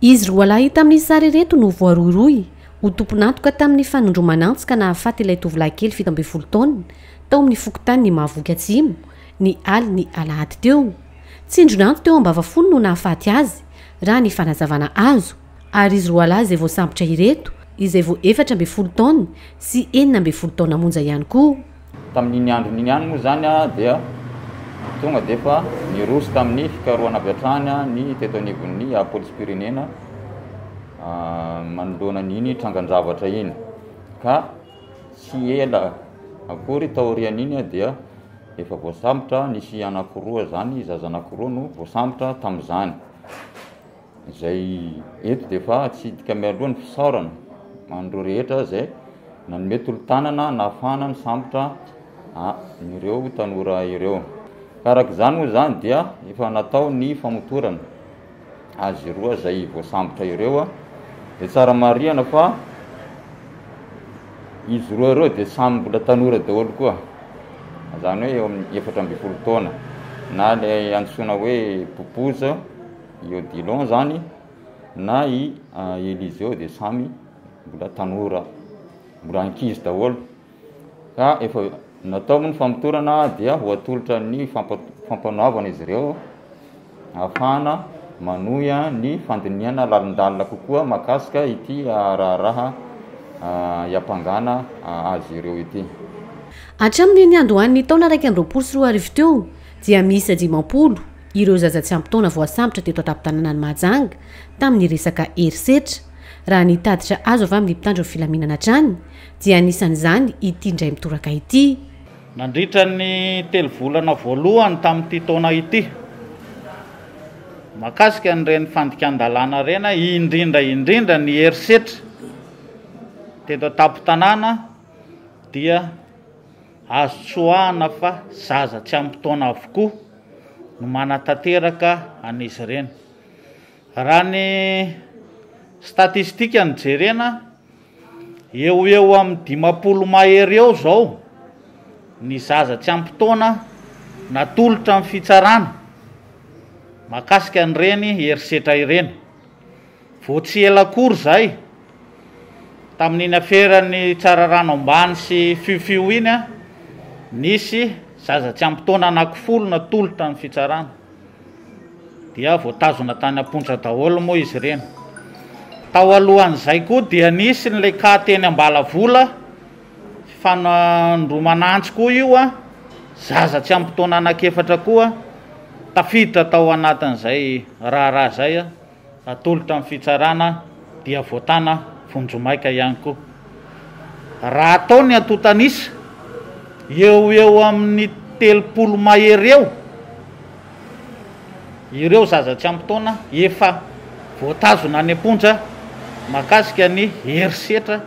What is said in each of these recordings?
izy ro alahy ita amin'i saryreto no voaroroy ho tomponantoka tamin'ny fanondromanantsy ka nahafaty ilay tovilaykely fito ambe folo taa tao amin'ny fokontany ny mahavoky atsimo ny ali ny ala aty teo tsindronanto teo ambava fono no nahafaty azy raha ny fanazavana azo ary izy ro alahy izay vao sambotra ireto izay vao efatra ambe folo taoa sy enina ambe folo taona amonja ihany koa tamin'n'ny androiny any moa zany a dia tonga defa ny rosy tamin'ny fikaroanavy atrahny ny teto nivon'ny pôlisy pirenena ah, manoloanainy tranganjavatra iny ka sy ela akory taorianinydoabtasyaakiroa anyaaranoasaboataaaedfa tsy ika ami alohany fisarana anro rehetra zay namety olotanana naafanany sambotranreo ah, tanora ireo karaka izany moa zany dia efa natao ny famotorana azy roa zay voasambotra ireoa de tsara mariana fa izy roa ereo de samy mbola tanora daholo koa zany hoe eami etmo taona na lay antsoina hoe popoza iodilon zany na i elizy eo de samy mbola tanora mbola ankizy daholo ka efa nataomi'ny famitorana dia ho atolotra ny fampanoavana izy reo afahna manoya ny fandiniana lalindalina kokoa makasika ity raharaha ah, iampangana ah, azy ireo ity atan'ny ny andohoan'ny taona raiky a'roapolo sy ro ariv teo dia misy aimapolo ireo zazatsy ampitona voasambotra de tatapitanàna any majanga tamin'ny resaka erisetra raha nitaditra azo avy amin'ny mpitandro filaminana trany dia anisan'izany ity indray mitoraka ity nandritra ny telovolana voalohany tamiyity taona ity makasika n'ireny fandikan-dalana renya indrindra indrindra ny herisetra tetatapo tanàna dia azo tsoahana fa zaza tsy am ptoana avokoa no manatanteraka an'izy ireny raha ny statistika n' jerena eo eo am'y dimapolo mahery eo zao ny zazatsy ampitona natolotra fitsarana mahakasika anyireny erisetra ireny vo tsy elakory zay tamin'inyaferany tsara ranoambany sy fiofio iny a nisy zazatsy ampitona anaki folo natolotra am fitsarana dia voatazona tany aponja daholo moa izy reny tao alohany zay koa dia nisy nyla ka teny ambalavola fanandromanantsykoa io a zazatsy ampitoana anakefatra koa tafiditra atao anatin'zay raharaha zaya atolotra am fitsarana dia voatana vonjomaika ihany ko raha atao ny atotanisa eo eo amin'ny telopolo mahery eo ireo zazatsy ampitoana efa voatazona any aponja makasika ny erisetra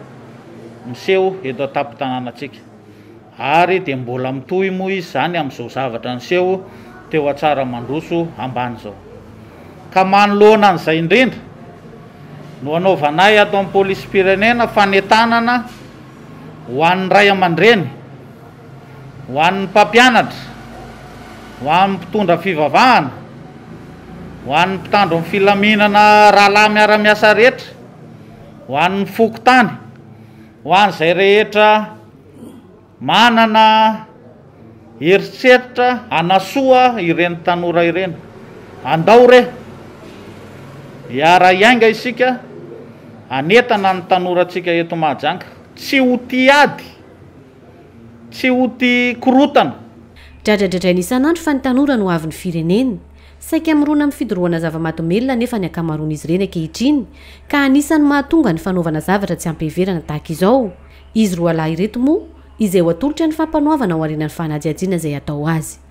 miseo eto atapo tananaasika ary de mbola mitoy moa izy zany ami'izao zavatra niseo teo atsara mandroso ambany zao ka manoona anzay indrindra noaaonay ato am pôlisy pirenea fanetanana ho an'nyray aan-drenyhoanny oamhoamiandrfilnnhaayiaias rehetraho annyfokotany ho an'zay rehetra manana eritseritra anasoa ireny tanora ireny andao reh iara iainga isika anetana ny tanoratsika eto mahajanga tsy ho ty ady tsy ho ty korotana dradraidraidray nisanandro fa nytanora no o avin'ny firenena saiky amn' roa na am' fidyroana zavamatomelona nefa ny akamaroana izy ireny akehitriny ka anisany mahatonga ny fanaovana zavatra tsy ampihiverana tahaky izao izy ro alah iretomoa izay ho atolotra ny fampanoavana ao arena n'ny fanajiajiana izay atao azy